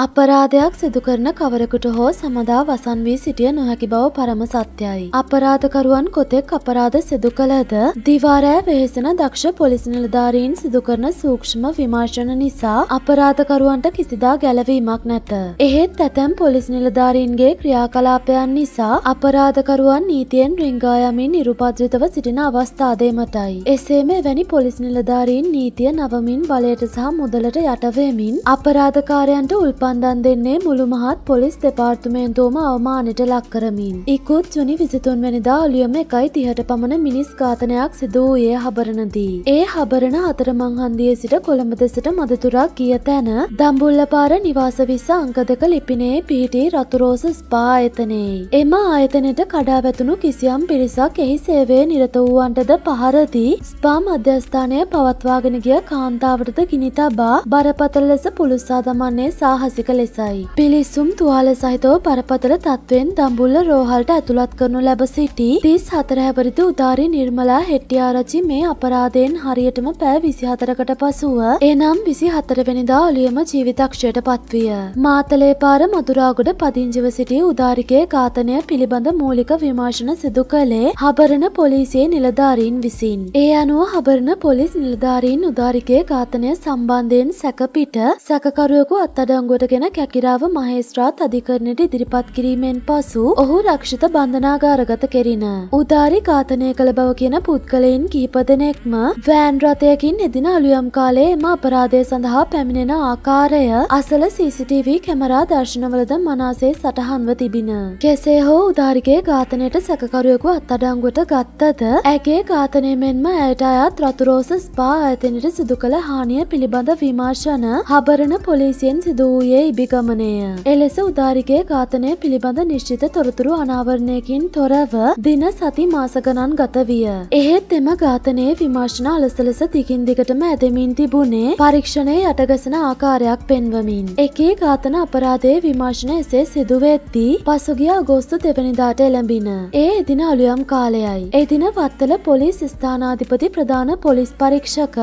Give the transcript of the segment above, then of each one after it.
අපරාධයක් සිදුකරන කවරකුට හෝ සමදා වසන් වී සිටිය නොහැකි බව පරම සත්‍යයි. අපරාධකරුවන් කොතෙක් අපරාධ සිදු කළද දිවාරෑ වෙහෙසන දක්ෂ පොලිස් නිලධාරීන් සිදුකරන සූක්ෂම විමර්ශන නිසා අපරාධකරුවන්ට කිසිදා ගැලවීමක් නැත. එහෙත් ඇතැම් පොලිස් නිලධාරීන්ගේ ක්‍රියාකලාපයන් නිසා අපරාධකරුවන් නීතියෙන් රිංගායමින් නිරුපද්‍රිතව සිටින අවස්ථාදේමටයි. එසේම වැනි පොලිස් නිලධාරීන් නීතිය නවමින් බලයට සහ මුදලට යටවමින් අපරාධකාරයන්ට උල්පා සම්පන්දන් දෙන්නේ මුළු මහත් පොලිස් දෙපාර්තුමේන්තුවම අවමානට ලක් කරමින්. ඉකුත් ජුනි විසිතුන් වැනිදා ඔලියම එකයි තිහට පමණ මිනිස් ඝාතනයක් සිදුවූයේ හබරණදී. ඒ හබරණ අතරමංහන්දිය සිට කොළඹ දෙසට මදතුරා කිය තැන දම්බුල්ලපාර නිවාස විස්ස අංක දෙක ලිපිනේ පිහිටි රතුරෝස ස්පා ආයතනයේ. එම ආයතනයට කඩා වැතුණු කිසියම් පිරිසක් එහි සේවය නිරත වූවන්ටද පහරදී ස්පා මධ්‍යස්ථානය පවත්වාගෙන ගිය කාන්තාවටද ගිනි තබා බරපතල ලෙස පුළුස්සා දමන්නේ සාහස මානසික ලෙසයි. පිලිස්සුම් තුවාල සහිතව බරපතල තත්ත්වෙන් දම්බුල්ල රෝහල්ට ඇතුළත් කරනු ලැබ සිටි තිස් හතරහැපරිදි උදාරි නිර්මලා හෙට්ටිආරචි මේ අපරාධයෙන් හරියටම පෑ විසිහතරකට පසුව එනම් විසි හතරවෙනිදා ඔලියම ජීවිතක්ෂයට පත්විය. මාතලේ පාර මදුරාගොඩ පදිංජිව සිටි උදාරිකය ඝාතනය පිළිබඳ මූලික විමර්ශන සිදු කළේ හබරණ පොලිසියේ නිලධාරීන් විසින්. ඒ අනුව හබරණ පොලිස් නිලධාරීන් උදාරිකය ඝාතනය සම්බන්ධයෙන් සැකපිට සැකකරුවකු අත්අඩංගුවට අත්අඩංගුවත්ගෙන කැකිරාව මහේස්ත්‍රාත් අධිකරණයට ඉදිරිපත් කිරීමෙන් පසු ඔහු රක්ෂිත බන්ධනාගාරගත කෙරින. උදාරි ඝාතනය කළ බව කියන පුද්ගලයින් කිහිප දෙනෙක්ම වෑන් රථයකින් එදින අලුයම් කාලේ එම අපරාධය සඳහා පැමිණෙන ආකාරය අසල CCTV කැමරා දර්ශනවලද මනාසේ සටහන්ව තිබින. කෙසේ හෝ උදාරිගේ ඝාතනයට සැකකරුවෙකු අත්අඩංගුවට ගත්තද ඇගේ ඝාතනය මෙන්ම ඇයට අයත් රතුරෝස ස්පා ආයතනයට සිදු කළ හානිය පිළිබඳ විමර්ශන හබරණ පොලිසියෙන් සිදු වූයේ නායකගේ ඉබිගමනය. එලෙස උදාරිගේ ඝාතනය පිළිබඳ නිශ්චිත තොරතුරු අනාවරණයකින් තොරව දින සති මාසගණන් ගතවිය. එහෙත් එම ඝාතනයේ විමර්ශන අලසලෙස දිගින් දිගටම ඇදමින් තිබුණේ පරීක්ෂණය යටගසන ආකාරයක් පෙන්වමින්. එකේ ඝාතන අපරාධයේ විමර්ශන එසේ සිදුවෙද්දී පසුගිය අගෝස්තු දෙවනිදාට එළඹින. ඒ එදින අලුයම් කාලයයි. එදින වත්තල පොලිස් ස්ථානාධිපති ප්‍රධාන පොලිස් පරීක්ෂක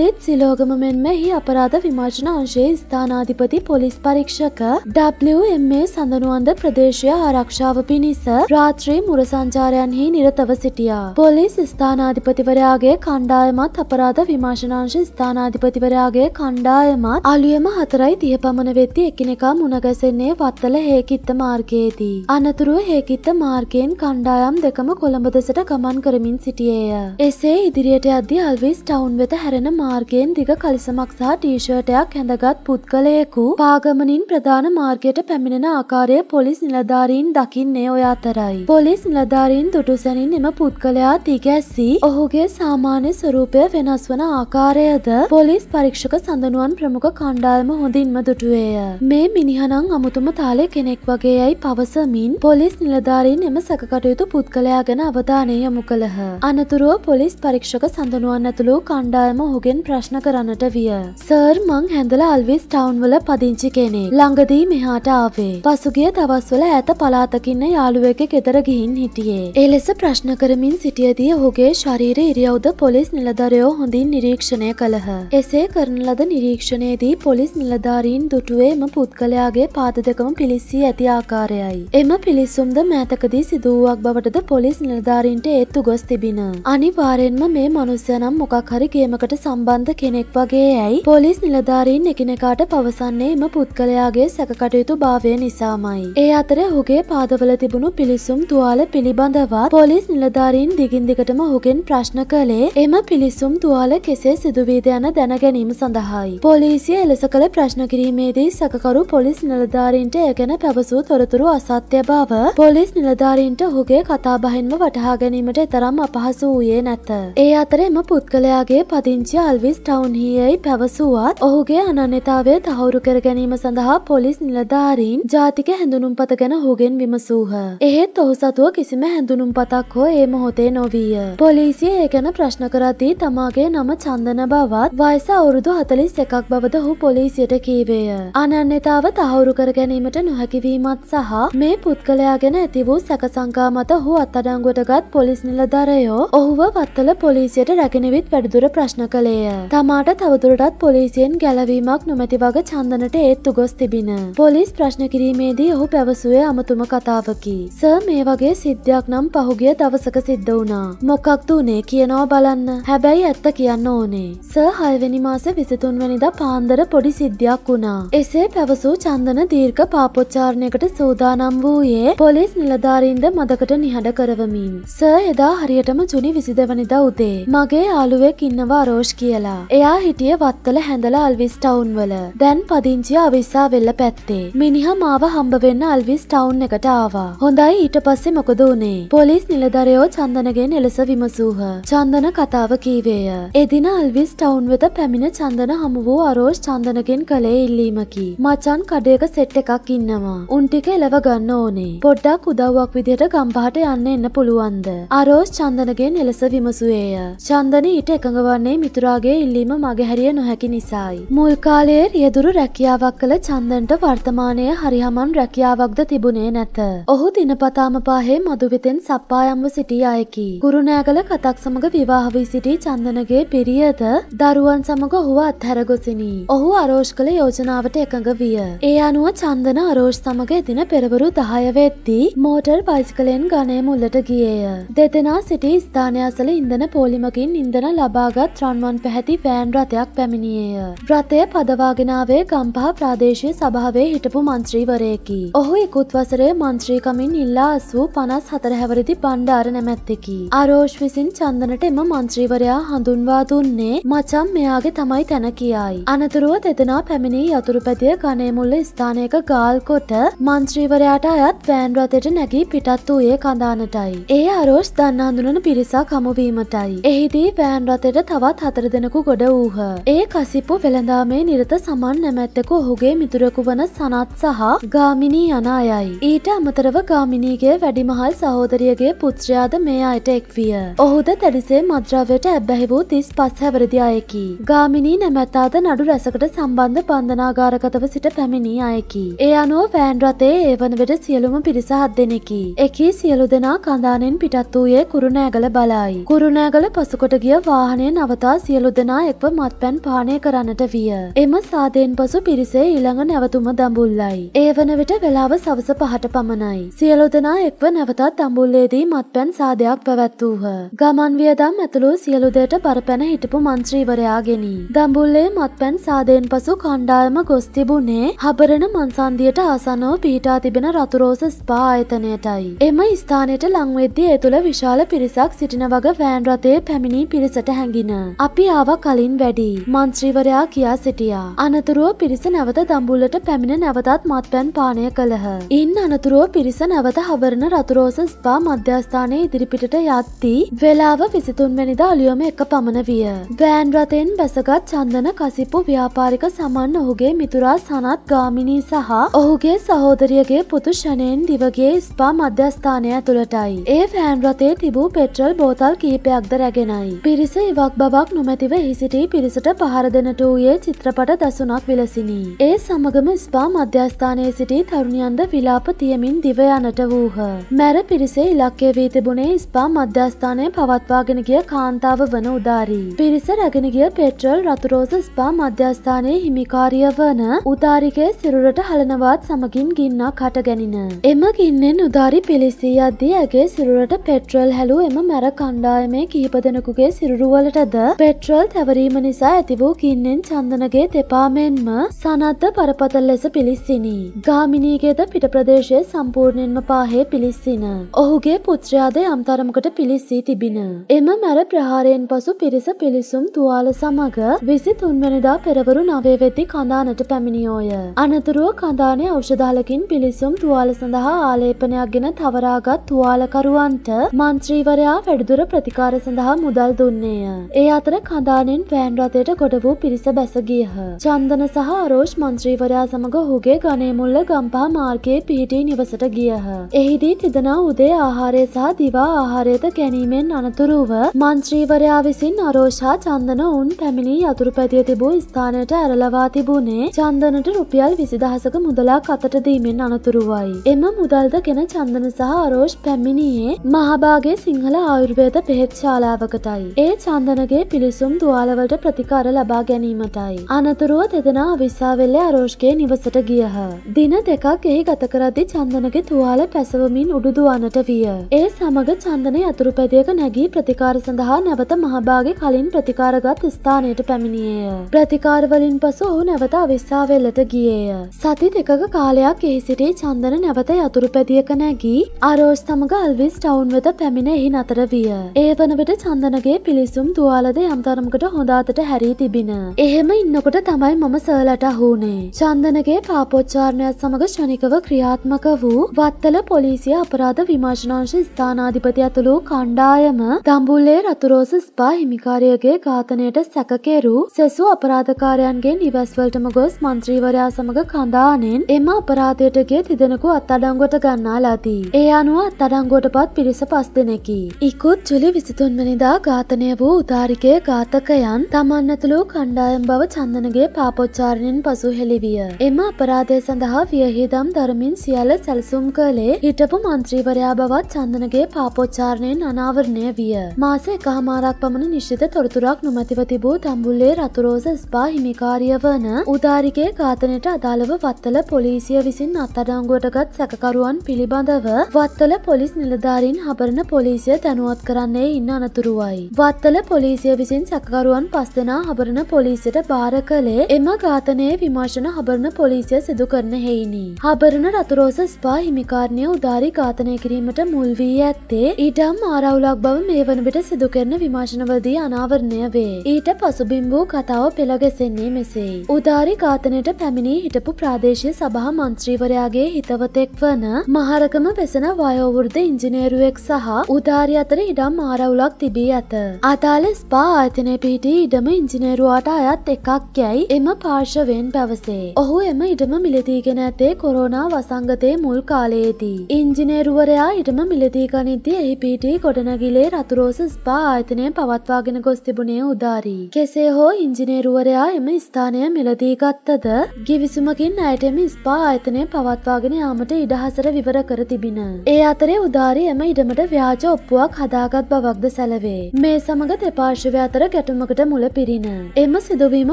ලලිත් සිලෝගම මෙන්ම එහි අපරාධ විමර්ශන අංශයේ ස්ථානාධිපති පොලිස් පොලිස් පරීක්ෂක WMA සඳනුවන්ද ප්‍රදේශය ආරක්ෂාව පිණිස රාත්‍රී මුරසංචාරයන්හි නිරතව සිටියා. පොලිස් ස්ථානාධිපතිවරයාගේ කණ්ඩායමත් අපරාධ විමාශනාංශ ස්ථානාධිපතිවරයාගේ කණ්ඩායමත් අලුයම හතරයි තිය පමණ වෙත්ති එකිනෙකා මුණගැසෙන්නේ වත්තල හේකිත්ත මාර්ගයේදී. අනතුරුව හේකිත්ත මාර්ගයෙන් කණ්ඩායම් දෙකම කොළඹ දෙසට ගමන් කරමින් සිටියේය. එසේ ඉදිරියට අද්දි අල්විස් ටවුන් වෙත හැරෙන මාර්ගයෙන් දිග කලිසමක් සහ ටීෂර්ටයක් හැඳගත් පුද්ගලයෙකු පා ආගමනින් ප්‍රධාන මාර්ගයට පැමිණෙන ආකාරය පොලිස් නිලධාරීන් දකින්නේ ඔය අතරයි. පොලිස් නිලධාරීන් දුටුසැනින් එම පුද්ගලයා තිගැස්සී ඔහුගේ සාමාන්‍ය ස්වරූපය වෙනස් වන ආකාරයද පොලිස් පරීක්ෂක සඳනුවන් ප්‍රමුඛ කණ්ඩායම හොඳින්ම දුටුවේය. මේ මිනිහනං අමුතුම තාලේ කෙනෙක් වගේ යැයි පවසමින් පොලිස් නිලධාරීන් එම සැකටයුතු පුද්ගලයා ගැන අවධානය යොමු කළහ. අනතුරුව පොලිස් පරීක්ෂක සඳනුවන් ඇතුළු කණ්ඩායම ඔහුගෙන් ප්‍රශ්න කරන්නට විය. සර් මං හැඳල අල්විස් ටවන්වල පදිංචි පුංචි කෙනෙක්. ළඟදී මෙහාට ආවේ. පසුගිය දවස්වල ඈත පලාතකින්න යාළුවෙක් ගෙදර ගිහින් හිටියේ. ඒ ලෙස ප්‍රශ්න කරමින් සිටියදී ඔහුගේ ශරීර ඉරියව්ද පොලිස් නිලධරයෝ හොඳින් නිරීක්ෂණය කළහ. එසේ කරන ලද නිරීක්ෂණයේදී පොලිස් නිලධාරීන් දුටුවේ එම පුද්ගලයාගේ පාද දෙකම පිලිස්සී ඇති ආකාරයයි. එම පිලිස්සුම්ද මෑතකදී සිදුවුවක් බවටද පොලිස් නිලධාරීන්ට ඒත්තු ගොස් තිබින. අනිවාර්යෙන්ම මේ මනුස්සයනම් මොකක් හරි ගේමකට සම්බන්ධ කෙනෙක් වගේ ඇයි පොලිස් නිලධාරීන් එකිනෙකාට පවසන්නේ එම පුද්ගලයාගේ සැකටයුතු භාවය නිසාමයි. ඒ අතර හුගේ පාදවල තිබුණු පිළිසුම් තුවාල පිළිබඳවත් පොලිස් නිලධාරීන් දිගින් දිගටම හුගෙන් ප්‍රශ්න කළේ එම පිළිසුම් තුවාල කෙසේ සිදුවීද යන දැනගැනීම සඳහායි. පොලිසිය එලෙස කළ ප්‍රශ්න කිරීමේදී සකකරු පොලිස් නිලධාරීන්ට එය ගැන පැවසූ තොරතුරු අසත්‍ය බව පොලිස් නිලධාරීන්ට හුගේ කතාබහින්ම වටහා ගැනීමට එතරම් අපහසු වූයේ නැත. ඒ අතර එම පුද්ගලයාගේ පදිංචි අල්විස් ටවුන්හියයි පැවසුවත් ඔහුගේ අනන්‍යතාවය තහවුරු කර ගැනීම ගැනීම සඳහා පොලිස් නිලධාරීන් ජාතික හැඳුනුම්පත ගැන හුගෙන් විමසූහ. එහෙත් ඔහු සතුව කිසිම හැඳුනුම්පතක් හෝ ඒ මොහොතේ නොවීය. පොලිසිය ඒ ගැන ප්‍රශ්න කරද්දී තමාගේ නම චන්දන බවත් වයස අවුරුදු හතලිස් එකක් බවද ඔහු පොලිසියට කීවේය. අනන්‍යතාව තහවුරු කර ගැනීමට නොහැකිවීමත් සහ මේ පුද්ගලයා ගැන ඇති වූ සැකසංකා මත ඔහු අත්අඩංගුවට ගත් පොලිස් නිලධරයෝ ඔහුව වත්තල පොලිසියට රැගෙනවිත් වැඩදුර ප්‍රශ්න කළේය. තමාට තවදුරටත් පොලිසියෙන් ගැලවීමක් නොමැති වග චන්දනට ඒ එක්තු ගොස් තිබින. පොලිස් ප්‍රශ්න කිරීමේදී ඔහු පැවසුවේ අමතුම කතාවකි. ස මේ වගේ සිද්ධයක් නම් පහුගිය දවසක සිද්ධ වුණා. මොකක්ද වනේ කියනවා බලන්න හැබැයි ඇත්ත කියන්න ඕනේ. ස හයවැනි මාස විසිතුන්වැනිද පාන්දර පොඩි සිද්ධයක් වුණා. එසේ පැවසූ චන්දන දීර්ඝ පාපොච්චාරණයකට සූදානම් වූයේ පොලිස් නිලධාරීන්ද මදකට නිහඬ කරවමින්. ස එදා හරියටම ජුනි විසිදවනිද උදේ. මගේ යාළුවෙක් ඉන්නවා රෝෂ් කියලා. එයා හිටිය වත්තල හැඳලා අල්විස්ටවුන් වල. දැන් පදිංචිය අවිසා වෙල්ල පැත්තේ. මිනිහ මාව හම්බවෙන්න අල්විස් ටවුන් එකට ආවා. හොඳයි ඊට පස්සේ මොකද වනේ. පොලිස් නිලධරයෝ චන්දනගෙන් එලෙස විමසූහ. චන්දන කතාව කීවේය. එදින අල්විස් ටවුන් වෙත පැමිණ චන්දන හමු වූ අරෝෂ් චන්දනගෙන් කළේ ඉල්ලීමකි. මචන් කඩයක සෙට් එකක් ඉන්නවා. උන්ටික එලව ගන්න ඕනේ. පොඩ්ඩක් උදව්වක් විදිහට ගම්පහට යන්න එන්න පුළුවන්ද. අරෝෂ් චන්දනගෙන් එලෙස විමසුවේය. චන්දන ඊට එකඟවන්නේ මිතුරාගේ ඉල්ලීම මගහැරිය නොහැකි නිසායි. මුල්කාලයේ රියදුරු රැකියාවක් කළ චන්දන්ට වර්තමානය හරිහමන් රැකියාවක්ද තිබුණේ නැත. ඔහු දිනපතාම පාහේ මදුවිතෙන් සප්පායම්ව සිටි අයකි. කුරුණෑගල කතක් සමඟ විවාහ වී සිටි චන්දනගේ පිරියද දරුවන් සමඟ ඔහුව අත්හැරගොසිනි. ඔහු අරෝෂ් කළ යෝජනාවට එකඟ විය. ඒ අනුව චන්දන අරෝෂ් සමඟ එදින පෙරවරු දහයවෙද්දී මෝටර් පයිසිකලෙන් ගනය මුල්ලට ගියේය. දෙදෙනා සිටි ස්ථානයසල ඉන්දන පෝලිමකින් ඉන්දන ලබාගත් රන්වන් පැහැති වෑන් රථයක් පැමිණියේය. රථය පදවාගෙනාවේ ගම්පහ ප්‍රාදේශය සභාවේ හිටපු මන්ත්‍රීවරයකි. ඔහු ඉකුත් වසරේ මන්ත්‍රීකමින් ඉල්ලා අස්වූ පනස් හතර හැවරදි පණ්ඩාර නැමැත්තෙකි. අරෝෂ් විසින් චන්දනට එම මන්ත්‍රීවරයා හඳුන්වා දුන්නේ මචම් මෙයාගේ තමයි තැන කියයි. අනතුරුව දෙදනා පැමිණී යතුරුපැතිය ගනේමුල්ල ස්ථානයක ගාල්කොට මන්ත්‍රීවරයාට අයත් වෑන් රතට නැගී පිටත් වූයේ කඳානටයි. ඒ අරෝෂ් දන්න හඳුනන පිරිසා කමුවීමටයි. එහිදී වෑන් රතට තවත් හතර දෙනකු ගොඩ වූහ. ඒ කසිප්පු වෙළඳාමේ නිරත සමන් නැමැත්තක ඔහු ඔහුගේ මිතුරකු වන සනත් සහ ගාමිණී යන අයයි. ඊට අමතරව ගාමිණීගේ වැඩිමහල් සහෝදරියගේ පුත්‍රයාද මේ අයට එක්විය. ඔහුද තැරිසේ මද්‍රවයට ඇබැහි වූ තිස් පස් හැවරදි අයකි. ගාමිණී නැමැත්තාද නඩු රැසකට සම්බන්ධ බන්ධනාගාරකතව සිට පැමිණී අයකි. ඒ අනුව පෑන් රතේ ඒවන වෙට සියලුම පිරිසහත් දෙනෙකි. එකී සියලු දෙනා කඳානෙන් පිටත් වූයේ කුරුණෑගල බලයි. කුරුණෑගල පසුකොට ගිය වාහනය නවතා සියලු දෙනා එක්ව මත් පැන් පානය කරන්නට විය. එම සාදයෙන් පසු පිරිස පස්සේ ඊළඟ නැවතුම දඹුල්ලයි. ඒ වන විට වෙලාව සවස පහට පමණයි. සියලු දෙනා එක්ව නැවතත් දඹුල්ලේදී මත්පැන් සාදයක් පැවැත්වූහ. ගමන් වියදම් ඇතුළු සියලු දෙයට බරපැන හිටපු මන්ත්‍රීවරයාගෙනි. දඹුල්ලේ මත්පැන් සාදයෙන් පසු කණ්ඩායම ගොස් තිබුණේ හබරණ මන්සන්දියට ආසනෝ පිහිටා තිබෙන රතුරෝස ස්පා ආයතනයටයි. එම ස්ථානයට ලංවෙද්දී ඒ තුළ විශාල පිරිසක් සිටින වග වෑන් රථයේ පැමිණි පිරිසට හැඟින. අපි ආව කලින් වැඩි. මන්ත්‍රීවරයා කියා සිටියා. අනතුරුව පිරිස නැව නැවත දම්බුල්ලට පැමිණ නැවතත් මත්පැන් පානය කළහ. ඉන් අනතුරුව පිරිස නැවත හවරණ රතුරෝස ස්පා මධ්‍යස්ථානය ඉදිරිපිට යත්තිී වෙලාව විසිතුන්වැනිදා අලියොම එක පමණ විය. වෑන් රතෙන් බැසගත් චන්දන කසිප්පු ව්‍යාපාරික සමන් ඔහුගේ මිතුරා සනත් ගාමිණී සහ ඔහුගේ සහෝදරියගේ පුතු ෂණයෙන් දිවගේ ස්පා මධ්‍යස්ථානය ඇතුළටයි. ඒ වෑන් රතේ තිබූ පෙට්‍රල් බෝතල් කීපයක්ද රැගෙනයි. පිරිස ඉවක් බවක් නොමැතිව හිසිටී පිරිසට පහර දෙනට වූයේ චිත්‍රපට දසුනක් විලසිනී. ඒ සමගම ස්පා මධ්‍යස්ථානයේ සිටි තරුණියන්ද විලාප තියමින් දිවයනට වූහ. මැර පිරිසේ ඉලක්කය වී තිබුණේ ස්පා මධ්‍යස්ථානය පවත්වාගෙන ගිය කාන්තාව වන උදාරී. පිරිස රැගෙන ගිය පෙට්‍රල් රතුරෝස ස්පා මධ්‍යස්ථානයේ හිමිකාරිය වන උදාරිකය සිරුරට හලනවාත් සමගින් ගින්නක් හටගැනින. එම ගින්නෙන් උදාරි පිලිස්සී අද්දී ඇගේ සිරුරට පෙට්‍රල් හැලූ එම මැර කණ්ඩායමේ කිහිප දෙනකුගේ සිරුරුවලටද පෙට්‍රල් තැවරීම නිසා ඇති වූ ගින්නෙන් චන්දනගේ දෙපාමෙන්ම සනා අනත්ත පරපතල් ලෙස පිලිස්සිනි. ගාමිනීගේද පිට ප්‍රදේශය සම්පූර්ණයෙන්ම පාහේ පිලිස්සින. ඔහුගේ පුත්‍රයාද යම්තරමකට පිලිස්සී තිබින. එම මැර ප්‍රහාරයෙන් පසු පිරිස පිලිසුම් තුවාල සමග විසි තුන්වැනිදා පෙරවරු නවේවෙති කඳානට පැමිණියෝය. අනතුරුව කඳානය ෞෂධාලකින් පිලිසුම් තුවාල සඳහා ආලේපනයක් ගෙන තවරාගත් තුවාලකරුවන්ට මන්ත්‍රීවරයා වැඩදුර ප්‍රතිකාර සඳහා මුදල් දුන්නේය. ඒ අතර කඳානෙන් පෑන් රථයට ගොඩ වූ පිරිස බැසගියහ. චන්දන සහ අරෝෂ් මන්ත්‍රීවරයා සමඟ හුගේ ගනේමුල්ල ගම්පා මාර්ගයේ පිහිටි නිවසට ගියහ. එහිදී තිදනා උදේ ආහාරය සහ දිවා ආහාරයද ගැනීමෙන් අනතුරුව මන්ත්‍රීවරයා විසින් අරෝෂා චන්දන උන් පැමිණී අතුරුපැදිය තිබූ ස්ථානයට ඇරලවා තිබුණේ චන්දනට රුපියල් විසිදහසක මුදලාක් අතට දීමෙන් අනතුරුවයි. එම මුදල්ද ගෙන චන්දන සහ අරෝෂ් පැමිණියේ මහභාගේ සිංහල ආයුර්වේද පෙහෙත් ශාලාවකටයි. ඒ චන්දනගේ පිළිසුම් දවාලවලට ප්‍රතිකාර ලබා ගැනීමටයි. අනතුරුව දෙදෙනා විසාාවේ වෙල්ල අරෝෂ්ගේ නිවසට ගියහ. දින දෙකක් එහි ගතකරදදි චන්දනගේ තුවාල පැසවමින් උඩුදුවන්නට විය. ඒ සමඟ චන්දනය අතුරුපැදියක නැගී ප්‍රතිකාර සඳහා නැවත මහභාගේ කලින් ප්‍රතිකාරගත් ස්ථානයට පැමිණියය. ප්‍රතිකාරවලින් පසු ඔහු නැවත අවිස්සාවෙල්ලට ගියේය. සති දෙකක කාලයක් එහි සිටේ චන්දන නැවත යතුරුපැදියක නැගී අරෝෂ් සමඟ අල්විස් ටවුන් වෙත පැමිණ එහි නතර විය. ඒ වනවිට චන්දනගේ පිළිසුම් තුවාලද යම්තරමකට හොඳාතට හැරී තිබිෙන. එහෙම ඉන්නකොට තමයි මම සලට හුණ. වුණේ. චන්දනගේ පාපොච්චාරණයත් සමඟ ෂණිකව ක්‍රියාත්මක වූ වත්තල පොලිසිය අපරාධ විමර්ශනාංශ ස්ථානාධිපති ඇතුළු කණ්ඩායම දම්බුල්ලේ රතුරෝස ස්පා හිමිකාරයගේ ඝාතනයට සැකකෙරු සෙසු අපරාධකාරයන්ගේ නිවැස්වලටම ගොස් මන්ත්‍රීවරයා සමඟ කඳානෙන් එම අපරාධයටගේ තිදෙනකු අත්අඩංගොට ගන්නා ලදී. ඒ අනුව අත්අඩංගොට පත් පිරිස පස් දෙනකි. ඉකුත් ජුලි විසිතුන්මනිදා ඝාතනය වූ උදාරිකය ඝාතකයන් තමන්නතුළු කණ්ඩායම් බව චන්දනගේ පාපොච්චාරණයෙන් පසු සුහෙලිවිය. එම අපරාධය සඳහා වියහිදම් දරමින් සියල්ල සැලසුම් කළේ හිටපු මන්ත්‍රීවරයා බවත් චන්දනගේ පාපොච්චාරණයෙන් අනාවරණය විය. මාස එකහමාරක් පමණ නිශ්ිත තොරතුරක් නොමැතිව තිබූ තම්බුල්ලේ රතුරෝස ස්පා හිමිකාරිය වන උදාරිගේ ඝාතනයට අදාළව වත්තල පොලිසිය විසින් අත්තඩංගුවටගත් සැකකරුවන් පිළිබඳව වත්තල පොලිස් නිලධාරීන් හබරණ පොලිසිය දැනුවත් කරන්නේ ඉන්න අනතුරුවයි. වත්තල පොලිසිය විසින් සැකකරුවන් පස් දෙනා හබරණ පොලිසියට බාර කළේ එම ඝාතනයේ විමර්ශන හබරණ පොලිසිය සිදු කරන හෙයිනි. හබරණ රතුරෝස ස්පා හිමිකාරණය උදාරි ඝාතනය කිරීමට මුල් වී ඇත්තේ ඊටම් ආරවුලක් බව මේ වන විට සිදු කරන විමර්ශනවදී අනාවරණය වේ. ඊට පසුබිම් වූ කතාව පෙළගැසෙන්නේ මෙසෙයි. උදාරි ඝාතනයට පැමිණී හිටපු ප්‍රාදේශය සභහ මන්ත්‍රීවරයාගේ හිතවතෙක් වන මහරකම වෙසෙන වයෝවෘද ඉංජිනේරුවෙක් සහ උදාරි අතර ඉඩම් ආරවුලක් තිබී ඇත. අතාල ස්පා ආයතනය පිහිටි ඉඩම ඉංජිනේරුවාට අයත් එකක් යැයි එම පාර්ශවෙන් පැවසේ. ඔහු එම ඉඩම මිලදීගෙන ඇත්තේ කොරෝනා වසංගතය මුල් කාලයේදී. ඉංජිනේරුවරයා ඉටම මිලදීගනිද්දී එහි පිටි ගොඩනගිලේ රතුරෝස ස්පා ආයතනය පවත්වාගෙන ගොස් තිබුණේ උදාරී. කෙසේ හෝ ඉංජිනේරුවරයා එම ස්ථානය මිලදීගත්තද ගිවිසුමකින් අයටම ස්පා ආයතනය පවත්වාගෙන යාමට ඉඩහසර විවර කර තිබින. ඒ අතරේ උදාරී එම ඉඩමට ව්‍යාජ ඔප්පුවක් හදාගත් බවක්ද සැලවේ. මේ සමඟ දෙපාර්ශව අතර ගැටුමකට මුල පිරින. එම සිදුවීම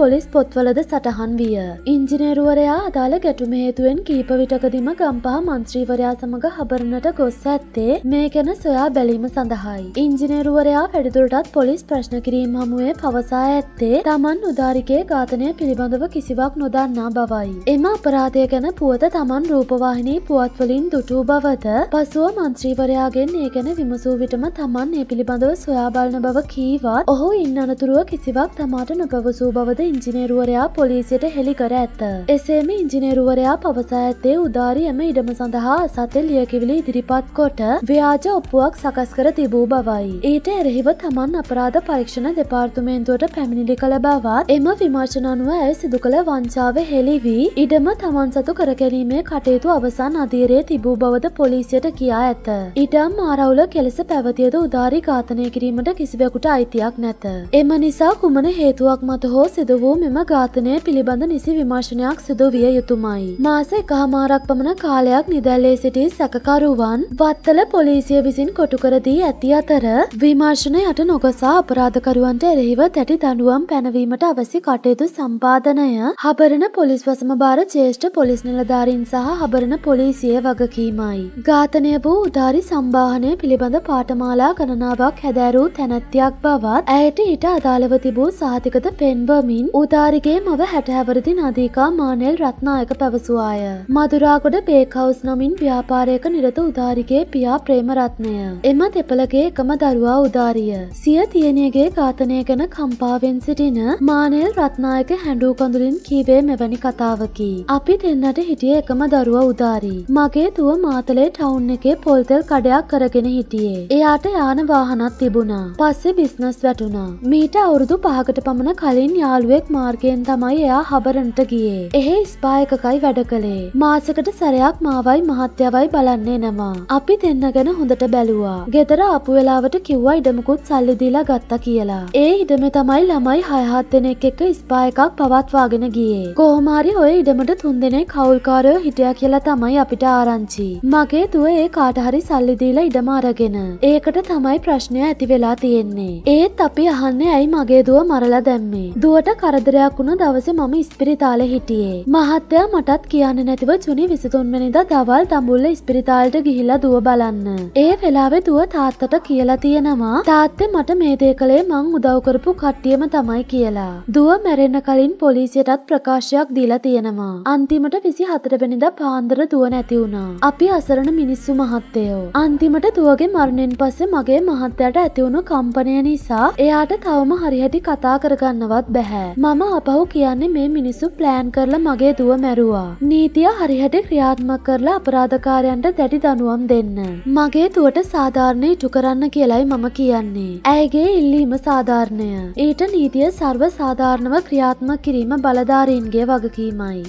පොලිස් පොත්වලද සටහන් විය. ඉංජිනේරුවරයා අදාළ ගැටුම හේතුවෙන් කීප විටකදිම ගම්පා මන්ත්‍රීවරයා සමඟ හබරණට ගොස් ඇත්තේ මේ ගැන සොයා බැලීම සඳහායි. ඉංජිනේරුවරයා වැඩිදුරටත් පොලිස් ප්‍රශ්න කිරීම හමුවේ පවසා ඇත්තේ තමන් උදාරිකේ ඝාතනය පිළිබඳව කිසිවක් නොදන්නා බවයි. එම අපරාධය ගැන පුවත තමන් රූපවාහිනී පුවත්වලින් දුටූ බවද පසුව මන්ත්‍රීවරයාගෙන් ඒ ගැන විමසූ විටම තමන් ඒ පිළිබඳව සොයා බලන බව කීවත් ඔහු ඉන්න අනතුරුව කිසිවක් තමාට නොපවසූ බවද ඉංජිනේරුවරයා පොලිසියට හෙළි පැහැදිලි කර ඇත. එසේම ඉංජිනේරුවරයා පවසා ඇත්තේ උදාරියම ඉඩම සඳහා සතෙල් ලියකිවිලි ඉදිරිපත් කොට ව්‍යාජ ඔප්පුවක් සකස් කර තිබූ බවයි. ඊට එරෙහිව තමන් අපරාධ පරීක්ෂණ දෙපාර්තුමේන්තුවට පැමිණිලි කළ බවත් එම විමර්ශන අනුව ඇය සිදු කළ වංචාව හෙළිවී ඉඩම තමන් සතු කරගැනීමේ කටයුතු අවසන් අධීරයේ තිබූ බවද පොලිසියට කියා ඇත. ඉඩම් ආරවුල කෙලෙස පැවතියද උදාරි ඝාතනය කිරීමට කිසිවකුට අයිතියක් නැත. එම නිසා කුමන හේතුවක් මත හෝ සිද වූ මෙම ඝාතනය පිළිබඳ නිසි විමර්ශනයක් සිදු විය යුතුමයි. මාස එකහමාරක් පමණ කාලයක් නිදැල්ලේ සිටි සැකකරුවන් වත්තල පොලිසිය විසින් කොටුකරදී ඇති අතර විමර්ශනයට නොගසා අපරාධකරුවන්ට එරෙහිව තැටි දඩුවම් පැනවීමට අවසි කටයුතු සම්පාධනය හබරණ පොලිස් වසම භාර ජේෂ්ඨ පොලිස් නිලධාරීන් සහ හබරණ පොලිසිය වගකීමයි. ඝාතනය වූ උදාරි සම්බාහනය පිළිබඳ පාටමාලා ගණනාවක් හැදැරූ තැනැත්තියක් බවත් ඇයට ඊට අදාළව තිබූ සාතිකත පෙන්වමින් උදාරිගේ මව හැටහැවරදි අගමැති නදීකා මානෙල් රත්නායක පැවසුවාය. මදුරාගොඩ බේකවස් නමින් ව්‍යාපාරයක නිරත උදාරිගේ පියා ප්‍රේමරත්නය. එම දෙපළගේ එකම දරුවා උදාරිය. සිය තියනියගේ ඝාතනය ගැන කම්පාවෙන් සිටින මානෙල් රත්නායක හැඩූ කඳුලින් කීවේ මෙවැනි කතාවකි. අපි දෙන්නට හිටිය එකම දරුව උදාරී. මගේ තුව මාතලේ ටවුන් එකේ පොල්තෙල් කඩයක් කරගෙන හිටියේ. එයාට යාන වාහනත් තිබුණා. පස්සේ බිස්නස් වැටුණා. මීට අවුරුදු පහකට පමණ කලින් යාළුවෙක් මාර්ගයෙන් තමයි එයා හබර කරන්නට ගියේ. එහෙ ස්පායකකයි වැඩ කළේ. මාසකට සැරයක් මාවයි මහත්්‍යවයි බලන්නේ නවා. අපි දෙන්න ගැන හොඳට බැලුවා. ගෙදර අපපු වෙලාවට කිව්වා ඉඩමකුත් සල්ලිදිලා ගත්ත කියලා. ඒ ඉඩම තමයි ළමයි හයහත් දෙනෙක් එක ස්පායකක් පවත්වාගෙන ගියේ. කොහොමාරි ඔය ඉඩමට තුන්දෙනේ කවුල්කාරයෝ හිටිය කියලා තමයි අපිට ආරංචි. මගේ තුව ඒ කාටහරි සල්ලිදීලා ඉඩම අරගෙන. ඒකට තමයි ප්‍රශ්නය ඇති වෙලා තියෙන්නේ. ඒත් අපි අහන්නේ ඇයි මගේ දුව මරලා දැම්මේ. දුවට කරදරයක් වුණ දවසේ මම ඉස්පිරි ඉස්පිරිතාලෙ හිටියේ. මහත්තයා මටත් කියන්න නැතිව ජුනි විසිතුන්වනිද දවල් තඹුල්ල ඉස්පිරිතාලට ගිහිලා දුව බලන්න. ඒ වෙලාවෙ දුව තාත්තට කියලා තියෙනවා තාත්තෙ මට මේ දේ කළේ මං උදව්කරපු කට්ටියම තමයි කියලා. දුව මැරෙන්න කලින් පොලිසියටත් ප්‍රකාශයක් දීලා තියෙනවා. අන්තිමට විසි හතරවෙනිද පාන්දර දුව නැති වුණා. අපි අසරණ මිනිස්සු මහත්තයෝ. අන්තිමට දුවගේ මරණයෙන් පස්සේ මගේ මහත්තයට ඇතිවුණු කම්පනය නිසා එයාට තවම හරිහැටි කතා කරගන්නවත් බැහැ. මම අපහු කියන්නේ මේ මිනි මිනිස්සු ප්ලෑන් කරලා මගේ දුව මැරුවා. නීතිය හරිහැට ක්‍රියාත්මක කරලා අපරාධකාරයන්ට දැඩි දනුවම් දෙන්න. මගේ තුවට සාධාරණය ඉටු කරන්න කියලයි මම කියන්නේ. ඇයගේ ඉල්ලීම සාධාරණය. ඊට නීතිය සර්ව සාධාරණව ක්‍රියාත්ම කිරීම බලධාරීන්ගේ වගකීමයි.